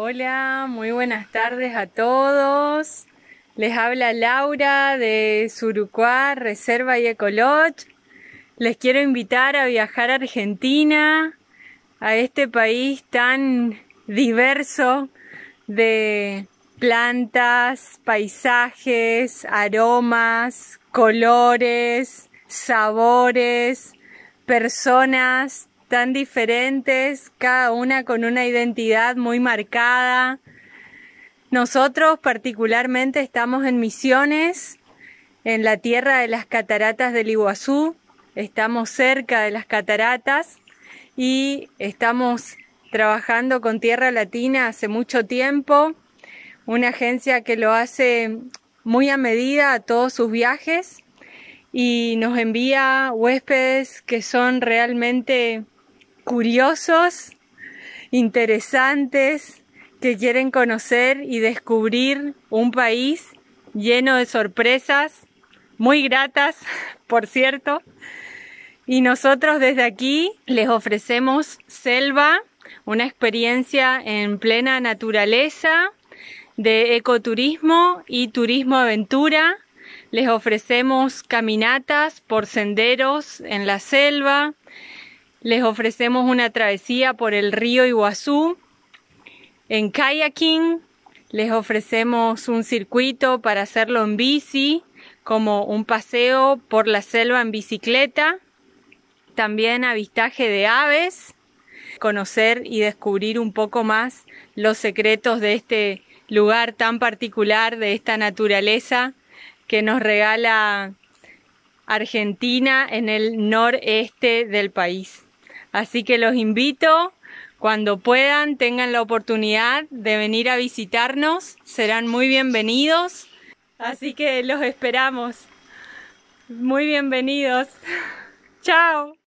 Hola, muy buenas tardes a todos. Les habla Laura de Surucuá, Reserva y Ecolodge. Les quiero invitar a viajar a Argentina, a este país tan diverso de plantas, paisajes, aromas, colores, sabores, personas tan diferentes, cada una con una identidad muy marcada. Nosotros particularmente estamos en misiones, en la tierra de las cataratas del Iguazú, estamos cerca de las cataratas y estamos trabajando con Tierra Latina hace mucho tiempo, una agencia que lo hace muy a medida a todos sus viajes y nos envía huéspedes que son realmente curiosos, interesantes, que quieren conocer y descubrir un país lleno de sorpresas, muy gratas, por cierto. Y nosotros desde aquí les ofrecemos selva, una experiencia en plena naturaleza de ecoturismo y turismo aventura. Les ofrecemos caminatas por senderos en la selva, les ofrecemos una travesía por el río Iguazú en kayaking. Les ofrecemos un circuito para hacerlo en bici, como un paseo por la selva en bicicleta. También avistaje de aves, conocer y descubrir un poco más los secretos de este lugar tan particular, de esta naturaleza que nos regala Argentina en el noreste del país. Así que los invito, cuando puedan, tengan la oportunidad de venir a visitarnos, serán muy bienvenidos. Así que los esperamos. Muy bienvenidos. Chao.